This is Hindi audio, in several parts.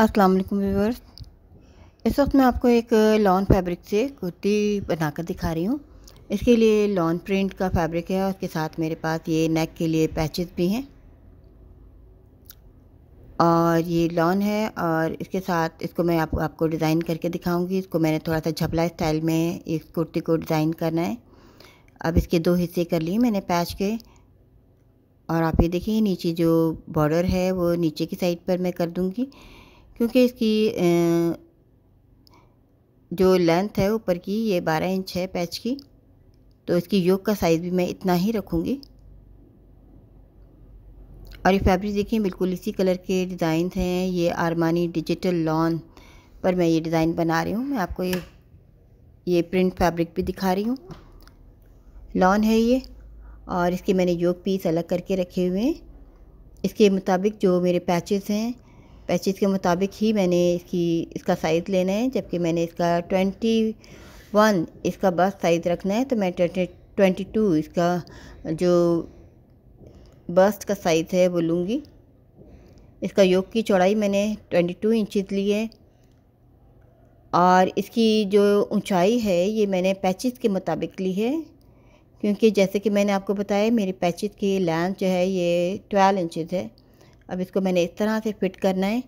अस्सलाम वालेकुम व्यूवर्स इस वक्त मैं आपको एक लॉन फैब्रिक से कुर्ती बनाकर दिखा रही हूँ इसके लिए लॉन प्रिंट का फैब्रिक है और इसके साथ मेरे पास ये नेक के लिए पैचेस भी हैं और ये लॉन है और इसके साथ इसको मैं आप, आपको डिज़ाइन करके दिखाऊंगी इसको मैंने थोड़ा सा झपला स्टाइल में इस कुर्ती को डिज़ाइन करना है अब इसके दो हिस्से कर लिए मैंने पैच के और आप ये देखिए नीचे जो बॉर्डर है वो नीचे की साइड पर मैं कर दूँगी क्योंकि इसकी जो लेंथ है ऊपर की ये बारह इंच है पैच की तो इसकी योग का साइज़ भी मैं इतना ही रखूँगी और ये फैब्रिक देखिए बिल्कुल इसी कलर के डिज़ाइन हैं ये आरमानी डिजिटल लॉन पर मैं ये डिज़ाइन बना रही हूँ मैं आपको ये ये प्रिंट फैब्रिक भी दिखा रही हूँ लॉन है ये और इसके मैंने योग पीस अलग करके रखे हुए हैं इसके मुताबिक जो मेरे पैचेस हैं पैचिस के मुताबिक ही मैंने इसकी इसका साइज़ लेना है जबकि मैंने इसका ट्वेंटी वन इसका बस साइज़ रखना है तो मैं ट्वेंटी ट्वेंटी टू इसका जो बस्ट का साइज़ है वो लूँगी इसका योग की चौड़ाई मैंने ट्वेंटी टू इंचज़ ली है और इसकी जो ऊंचाई है ये मैंने पैचिस के मुताबिक ली है क्योंकि जैसे कि मैंने आपको बताया मेरी पैचिस की लेंथ जो है ये ट्वेल्व इंचज़ है अब इसको मैंने इस तरह से फिट करना है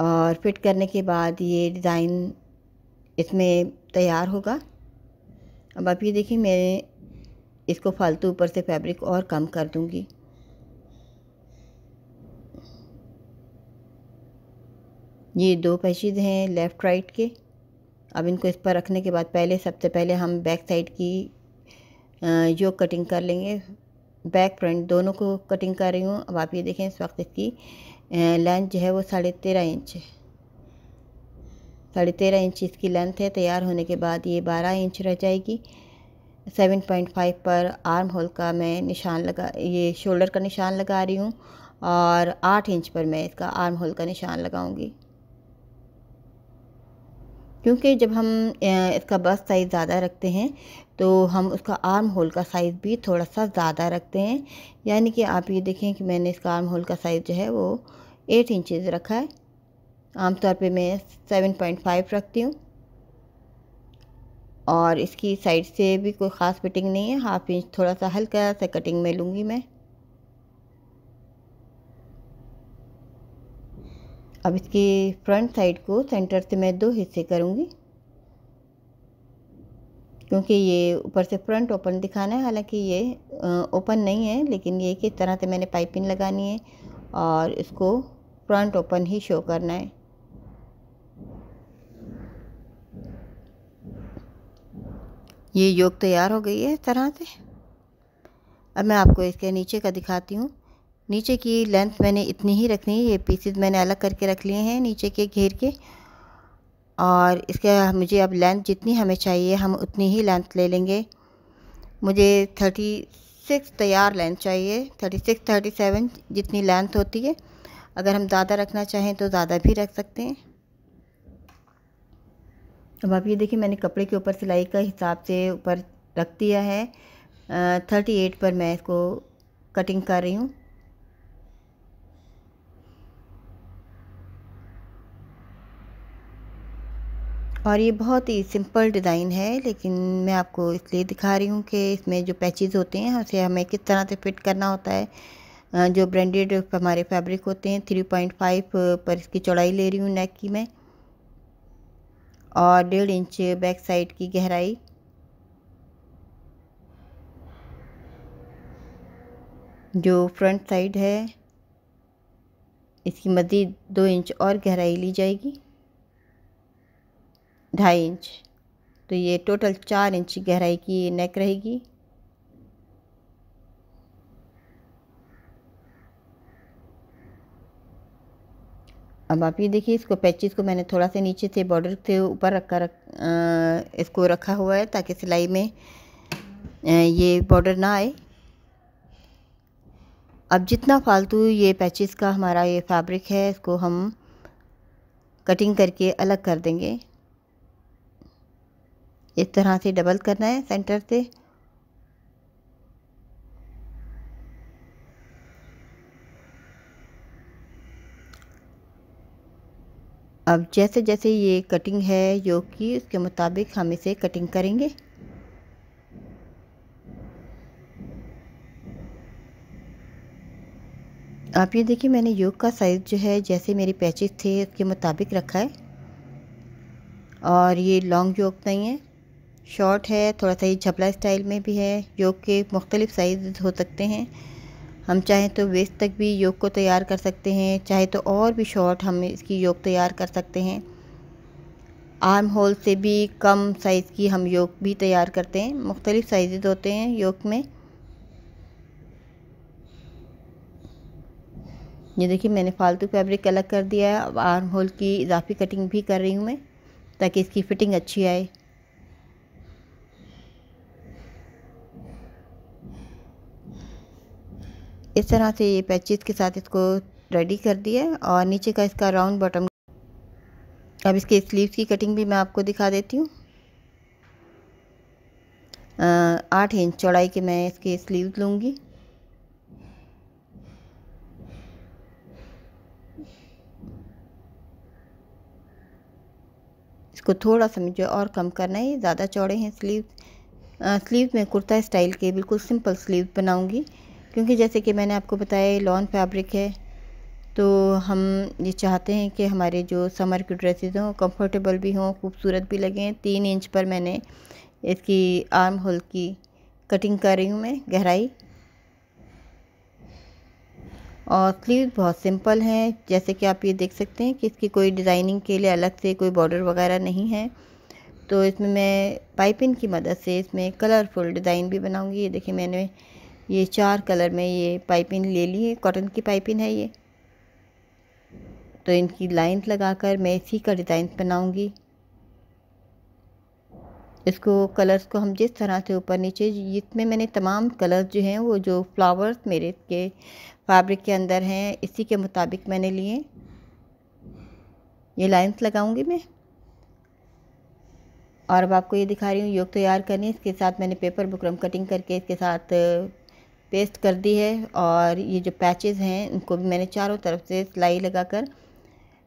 और फिट करने के बाद ये डिज़ाइन इसमें तैयार होगा अब आप ये देखिए मैं इसको फालतू ऊपर से फैब्रिक और कम कर दूँगी ये दो पेशीज हैं लेफ़्ट राइट के अब इनको इस पर रखने के बाद पहले सबसे पहले हम बैक साइड की जो कटिंग कर लेंगे बैक फ्रंट दोनों को कटिंग कर रही हूँ अब आप ये देखें इस वक्त इसकी लेंथ जो है वो साढ़े तेरह इंच है साढ़े तेरह इंच इसकी लेंथ है तैयार होने के बाद ये बारह इंच रह जाएगी सेवन पॉइंट फाइव पर आर्म होल का मैं निशान लगा ये शोल्डर का निशान लगा रही हूँ और आठ इंच पर मैं इसका आर्म होल का निशान लगाऊँगी क्योंकि जब हम इसका बस साइज़ ज़्यादा रखते हैं तो हम उसका आर्म होल का साइज़ भी थोड़ा सा ज़्यादा रखते हैं यानी कि आप ये देखें कि मैंने इसका आर्म होल का साइज़ जो है वो एट इंचज़ रखा है आमतौर पे मैं सेवन पॉइंट फाइव रखती हूँ और इसकी साइड से भी कोई ख़ास फिटिंग नहीं है हाफ इंच थोड़ा सा हल्का सा कटिंग में लूँगी मैं अब इसकी फ्रंट साइड को सेंटर से मैं दो हिस्से करूँगी क्योंकि ये ऊपर से फ्रंट ओपन दिखाना है हालांकि ये ओपन नहीं है लेकिन ये किस तरह से मैंने पाइपिंग लगानी है और इसको फ्रंट ओपन ही शो करना है ये योग तैयार हो गई है इस तरह से अब मैं आपको इसके नीचे का दिखाती हूँ नीचे की लेंथ मैंने इतनी ही रखनी है ये पीसेज मैंने अलग करके रख लिए हैं नीचे के घेर के और इसके मुझे अब लेंथ जितनी हमें चाहिए हम उतनी ही लेंथ ले लेंगे मुझे थर्टी सिक्स तैयार लेंथ चाहिए थर्टी सिक्स थर्टी सेवन जितनी लेंथ होती है अगर हम ज़्यादा रखना चाहें तो ज़्यादा भी रख सकते हैं अब आप ये देखिए मैंने कपड़े के ऊपर सिलाई का हिसाब से ऊपर रख दिया है थर्टी एट पर मैं इसको कटिंग कर रही हूँ और ये बहुत ही सिंपल डिज़ाइन है लेकिन मैं आपको इसलिए दिखा रही हूँ कि इसमें जो पैचेज़ होते हैं उसे हमें किस तरह से फिट करना होता है जो ब्रांडेड हमारे फैब्रिक होते हैं थ्री पॉइंट फाइव पर इसकी चौड़ाई ले रही हूँ नेक की मैं और डेढ़ इंच बैक साइड की गहराई जो फ्रंट साइड है इसकी मज़ीद दो इंच और गहराई ली जाएगी ढाई इंच तो ये टोटल चार इंच गहराई की नेक रहेगी अब आप ये देखिए इसको पैचिस को मैंने थोड़ा सा नीचे से बॉर्डर से ऊपर रखा रख आ, इसको रखा हुआ है ताकि सिलाई में ये बॉर्डर ना आए अब जितना फालतू ये पैचिस का हमारा ये फैब्रिक है इसको हम कटिंग करके अलग कर देंगे इस तरह से डबल करना है सेंटर से अब जैसे जैसे ये कटिंग है जो कि उसके मुताबिक हम इसे कटिंग करेंगे आप ये देखिए मैंने योग का साइज़ जो है जैसे मेरे पैचेस थे उसके मुताबिक रखा है और ये लॉन्ग योग नहीं है शॉर्ट है थोड़ा सा ये झपला स्टाइल में भी है योग के मुख्तलिफ़ साइज़ हो सकते हैं हम चाहें तो वेस्ट तक भी योग को तैयार कर सकते हैं चाहे तो और भी शॉर्ट हम इसकी योग तैयार कर सकते हैं आर्म होल से भी कम साइज़ की हम योग भी तैयार करते हैं मुख्तलिफ़ साइज़ होते हैं योग में ये देखिए मैंने फालतू फैब्रिक अलग कर दिया है अब आर्म होल की इजाफी कटिंग भी कर रही हूँ मैं ताकि इसकी फ़िटिंग अच्छी आए इस तरह से ये पैचिस के साथ इसको रेडी कर दिया और नीचे का इसका राउंड बॉटम अब इसके स्लीव्स की कटिंग भी मैं आपको दिखा देती हूँ आठ इंच चौड़ाई के मैं इसके स्लीव्स लूँगी इसको थोड़ा सा मुझे और कम करना है ज़्यादा चौड़े हैं स्लीव स्लीव में कुर्ता स्टाइल के बिल्कुल सिंपल स्लीव बनाऊँगी क्योंकि जैसे कि मैंने आपको बताया लॉन फैब्रिक है तो हम ये चाहते हैं कि हमारे जो समर की ड्रेसेस हों कंफर्टेबल भी हों खूबसूरत भी लगें तीन इंच पर मैंने इसकी आर्म होल की कटिंग कर रही हूँ मैं गहराई और स्लीव बहुत सिंपल हैं जैसे कि आप ये देख सकते हैं कि इसकी कोई डिज़ाइनिंग के लिए अलग से कोई बॉर्डर वगैरह नहीं है तो इसमें मैं पाइपिन की मदद से इसमें कलरफुल डिज़ाइन भी बनाऊँगी ये देखिए मैंने ये चार कलर में ये पाइपिंग ले ली है कॉटन की पाइपिंग है ये तो इनकी लाइन लगाकर मैं इसी का डिज़ाइन बनाऊंगी इसको कलर्स को हम जिस तरह से ऊपर नीचे इसमें मैंने तमाम कलर्स जो हैं वो जो फ्लावर्स मेरे के फैब्रिक के अंदर हैं इसी के मुताबिक मैंने लिए ये लाइंस लगाऊंगी मैं और अब आपको ये दिखा रही हूँ योग तैयार करनी इसके साथ मैंने पेपर बुकरम कटिंग करके इसके साथ पेस्ट कर दी है और ये जो पैचेस हैं उनको भी मैंने चारों तरफ से सिलाई लगाकर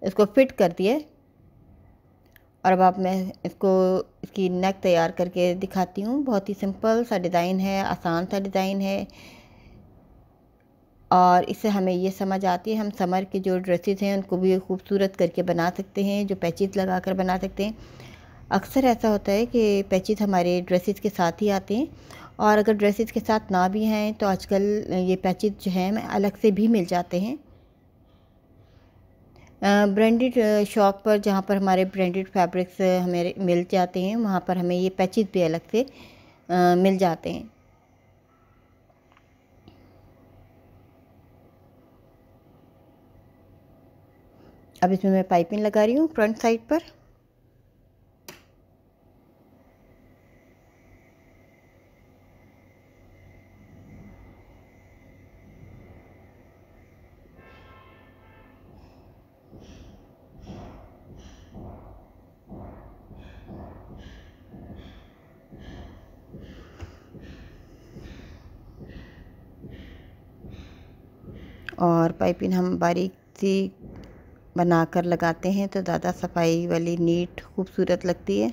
इसको फिट कर है और अब आप मैं इसको इसकी नेक तैयार करके दिखाती हूँ बहुत ही सिंपल सा डिज़ाइन है आसान सा डिज़ाइन है और इससे हमें ये समझ आती है हम समर के जो ड्रेसेस हैं उनको भी खूबसूरत करके बना सकते हैं जो पैचेस लगा कर बना सकते हैं अक्सर ऐसा होता है कि पैचेस हमारे ड्रेसेस के साथ ही आते हैं और अगर ड्रेसेस के साथ ना भी हैं तो आजकल ये पैचेज जो हैं अलग से भी मिल जाते हैं ब्रांडेड शॉप पर जहाँ पर हमारे ब्रांडेड फैब्रिक्स हमें मिल जाते हैं वहाँ पर हमें ये पैचेज भी अलग से आ, मिल जाते हैं अब इसमें मैं पाइपिंग लगा रही हूँ फ्रंट साइड पर और पाइपिंग हम बारीक सी बनाकर लगाते हैं तो ज़्यादा सफाई वाली नीट खूबसूरत लगती है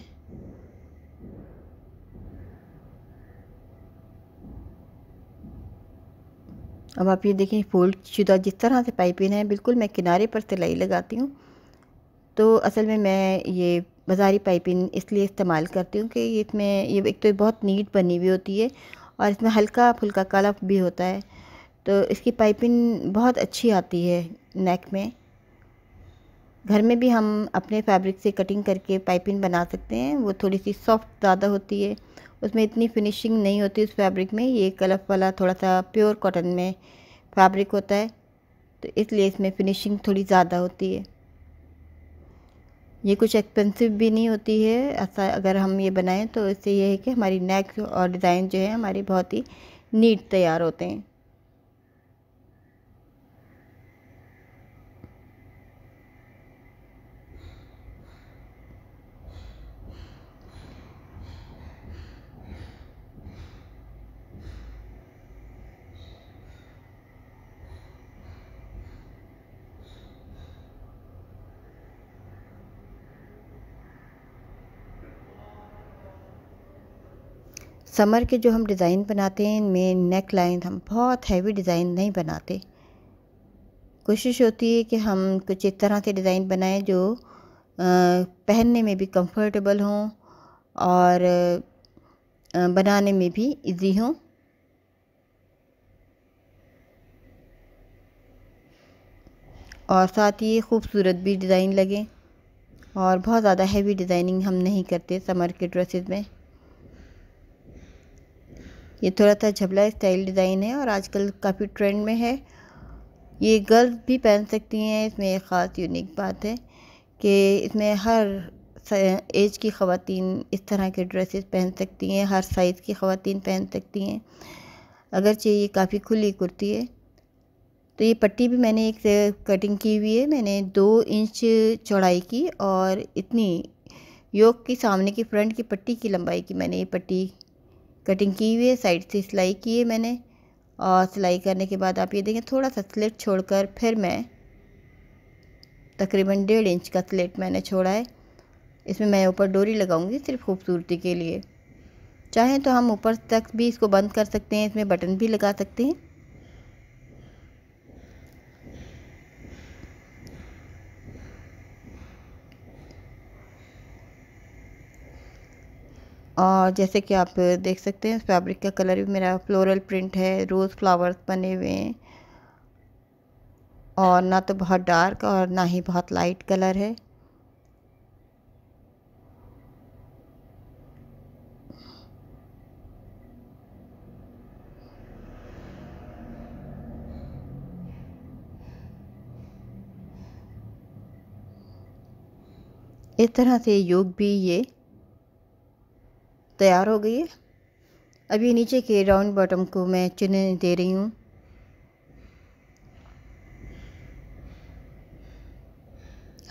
अब आप ये देखें फोल्ड शुदा जिस तरह से पाइपिंग है बिल्कुल मैं किनारे पर सिलाई लगाती हूँ तो असल में मैं ये बाज़ारी पाइपिंग इसलिए इस्तेमाल करती हूँ कि इसमें ये एक तो बहुत नीट बनी हुई होती है और इसमें हल्का फुल्का कलफ भी होता है तो इसकी पाइपिंग बहुत अच्छी आती है नेक में घर में भी हम अपने फैब्रिक से कटिंग करके पाइपिंग बना सकते हैं वो थोड़ी सी सॉफ्ट ज़्यादा होती है उसमें इतनी फिनिशिंग नहीं होती उस फैब्रिक में ये कलफ वाला थोड़ा सा प्योर कॉटन में फैब्रिक होता है तो इसलिए इसमें फिनिशिंग थोड़ी ज़्यादा होती है ये कुछ एक्सपेंसिव भी नहीं होती है ऐसा अगर हम ये बनाएं तो इससे ये है कि हमारी नेक और डिज़ाइन जो है हमारी बहुत ही नीट तैयार होते हैं समर के जो हम डिज़ाइन बनाते हैं इनमें नेक लाइन हम बहुत हैवी डिज़ाइन नहीं बनाते कोशिश होती है कि हम कुछ इस तरह से डिज़ाइन बनाएं जो पहनने में भी कंफर्टेबल हों और बनाने में भी इजी हों और साथ ही खूबसूरत भी डिज़ाइन लगे और बहुत ज़्यादा हैवी डिज़ाइनिंग हम नहीं करते समर के ड्रेसेस में ये थोड़ा सा झबला स्टाइल डिज़ाइन है और आजकल काफ़ी ट्रेंड में है ये गर्ल्स भी पहन सकती हैं इसमें एक ख़ास यूनिक बात है कि इसमें हर एज की खातन इस तरह के ड्रेसेस पहन सकती हैं हर साइज़ की खातन पहन सकती हैं अगरचे ये काफ़ी खुली कुर्ती है तो ये पट्टी भी मैंने एक कटिंग की हुई है मैंने दो इंच चौड़ाई की और इतनी योग की सामने की फ्रंट की पट्टी की लंबाई की मैंने ये पट्टी कटिंग की हुई है साइड से सिलाई की है मैंने और सिलाई करने के बाद आप ये देखें थोड़ा सा स्लेट छोड़कर फिर मैं तकरीबन डेढ़ इंच का स्लेट मैंने छोड़ा है इसमें मैं ऊपर डोरी लगाऊंगी सिर्फ खूबसूरती के लिए चाहें तो हम ऊपर तक भी इसको बंद कर सकते हैं इसमें बटन भी लगा सकते हैं और जैसे कि आप देख सकते हैं फैब्रिक का कलर भी मेरा फ्लोरल प्रिंट है रोज़ फ्लावर्स बने हुए हैं और ना तो बहुत डार्क और ना ही बहुत लाइट कलर है इस तरह से योग भी ये तैयार हो गई है अभी नीचे के राउंड बॉटम को मैं चुने दे रही हूँ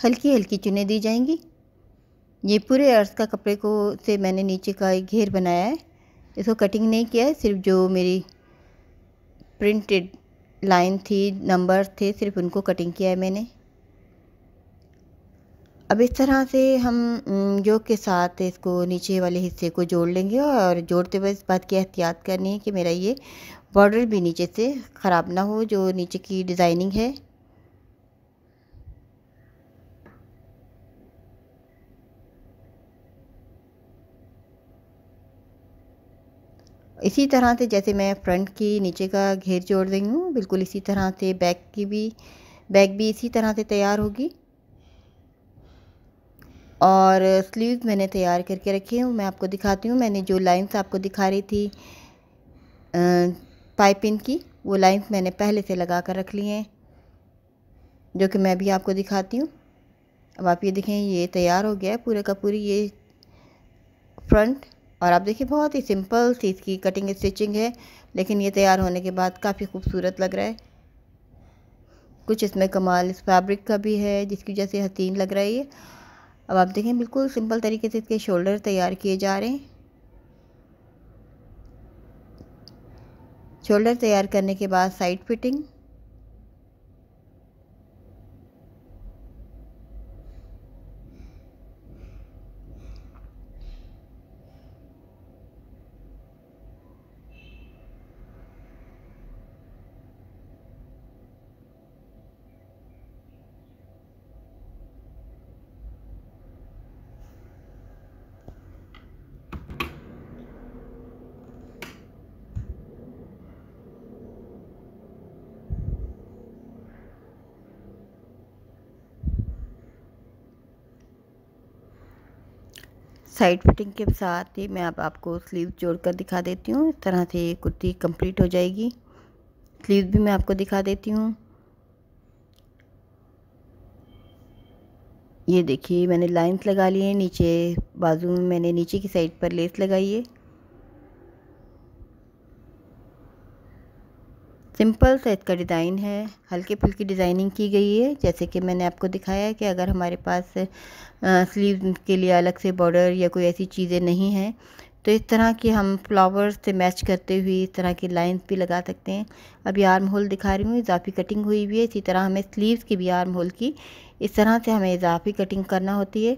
हल्की हल्की चुने दी जाएंगी ये पूरे अर्थ का कपड़े को से मैंने नीचे का एक घेर बनाया है इसको कटिंग नहीं किया है सिर्फ जो मेरी प्रिंटेड लाइन थी नंबर थे सिर्फ उनको कटिंग किया है मैंने अब इस तरह से हम योग के साथ इसको नीचे वाले हिस्से को जोड़ लेंगे और जोड़ते हुए इस बात की एहतियात करनी है कि मेरा ये बॉर्डर भी नीचे से ख़राब ना हो जो नीचे की डिज़ाइनिंग है इसी तरह से जैसे मैं फ्रंट की नीचे का घेर जोड़ रही हूँ बिल्कुल इसी तरह से बैक की भी बैक भी इसी तरह से तैयार होगी और स्लीव्स मैंने तैयार करके रखी हूँ मैं आपको दिखाती हूँ मैंने जो लाइंस आपको दिखा रही थी पाइपिंग की वो लाइंस मैंने पहले से लगा कर रख ली हैं जो कि मैं भी आपको दिखाती हूँ अब आप ये देखें ये तैयार हो गया है पूरे का पूरी ये फ्रंट और आप देखिए बहुत ही सिंपल सी इसकी कटिंग स्टिचिंग है लेकिन ये तैयार होने के बाद काफ़ी खूबसूरत लग रहा है कुछ इसमें कमाल इस फैब्रिक का भी है जिसकी वजह से हसीन लग रहा है ये अब आप देखें बिल्कुल सिंपल तरीके से इसके शोल्डर तैयार किए जा रहे हैं शोल्डर तैयार करने के बाद साइड फिटिंग साइड फिटिंग के साथ ही मैं अब आपको स्लीव जोड़ कर दिखा देती हूँ इस तरह से ये कुर्ती कंप्लीट हो जाएगी स्लीव भी मैं आपको दिखा देती हूँ ये देखिए मैंने लाइंस लगा ली है नीचे बाजू में मैंने नीचे की साइड पर लेस लगाई है सिंपल सा इसका डिज़ाइन है हल्की फुल्की डिज़ाइनिंग की गई है जैसे कि मैंने आपको दिखाया है कि अगर हमारे पास स्लीव के लिए अलग से बॉर्डर या कोई ऐसी चीज़ें नहीं हैं तो इस तरह की हम फ्लावर्स से मैच करते हुए इस तरह की लाइंस भी लगा सकते हैं अभी आर्म होल दिखा रही हूँ इजाफी कटिंग हुई हुई है इसी तरह हमें स्लीव्स की भी आर्म होल की इस तरह से हमें इजाफी कटिंग करना होती है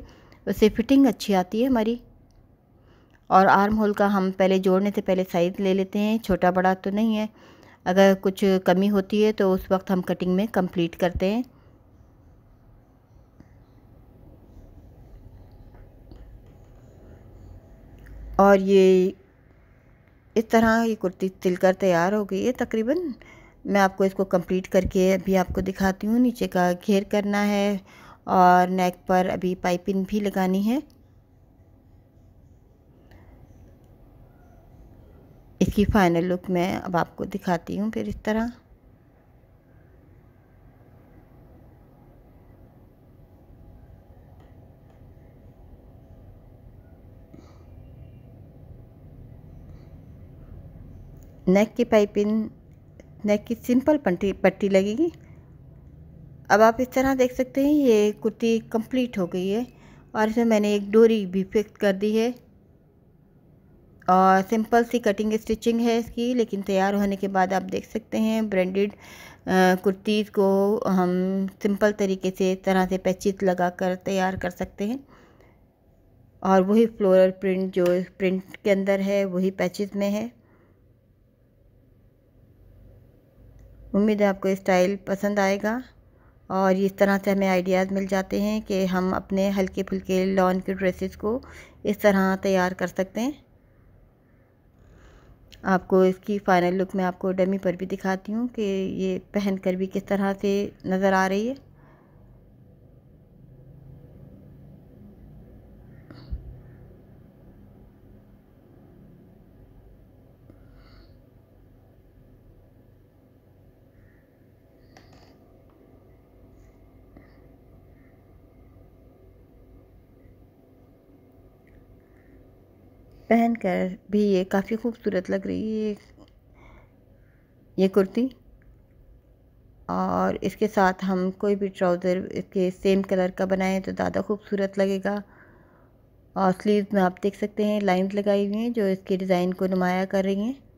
उससे फिटिंग अच्छी आती है हमारी और आर्म होल का हम पहले जोड़ने से पहले साइज़ ले लेते हैं छोटा बड़ा तो नहीं है अगर कुछ कमी होती है तो उस वक्त हम कटिंग में कंप्लीट करते हैं और ये इस तरह ये कुर्ती सिलकर तैयार हो गई है तकरीबन मैं आपको इसको कंप्लीट करके अभी आपको दिखाती हूँ नीचे का घेर करना है और नेक पर अभी पाइपिंग भी लगानी है इसकी फाइनल लुक मैं अब आपको दिखाती हूँ फिर इस तरह नेक की पाइपिंग नेक की सिंपल पट्टी पट्टी लगेगी अब आप इस तरह देख सकते हैं ये कुर्ती कंप्लीट हो गई है और इसमें मैंने एक डोरी भी फिक्स कर दी है और सिंपल सी कटिंग स्टिचिंग है इसकी लेकिन तैयार होने के बाद आप देख सकते हैं ब्रांडेड कुर्तीज़ को हम सिंपल तरीके से इस तरह से पैचिस लगा कर तैयार कर सकते हैं और वही फ्लोरल प्रिंट जो प्रिंट के अंदर है वही पैचिस में है उम्मीद है आपको स्टाइल पसंद आएगा और इस तरह से हमें आइडियाज़ मिल जाते हैं कि हम अपने हल्के फुल्के लॉन के ड्रेसेस को इस तरह तैयार कर सकते हैं आपको इसकी फ़ाइनल लुक में आपको डमी पर भी दिखाती हूँ कि ये पहन कर भी किस तरह से नज़र आ रही है पहन कर भी ये काफ़ी खूबसूरत लग रही है ये कुर्ती और इसके साथ हम कोई भी ट्राउज़र इसके सेम कलर का बनाएं तो ज़्यादा खूबसूरत लगेगा और स्लीव्स में आप देख सकते हैं लाइंस लगाई हुई हैं जो इसके डिज़ाइन को नुमाया कर रही हैं